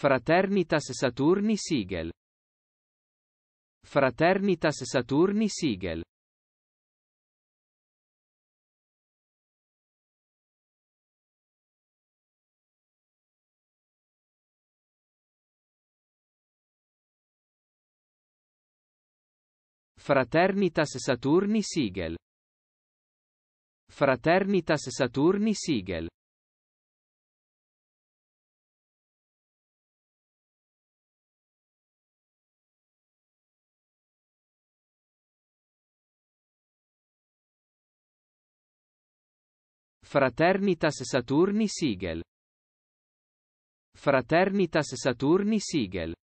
Fraternitas Saturni Sigel. Fraternitas Saturni Sigel. Fraternitas Saturni Sigel. Fraternitas Saturni Sigel. Fraternitas Saturni Sigel. Fraternitas Saturni Sigel.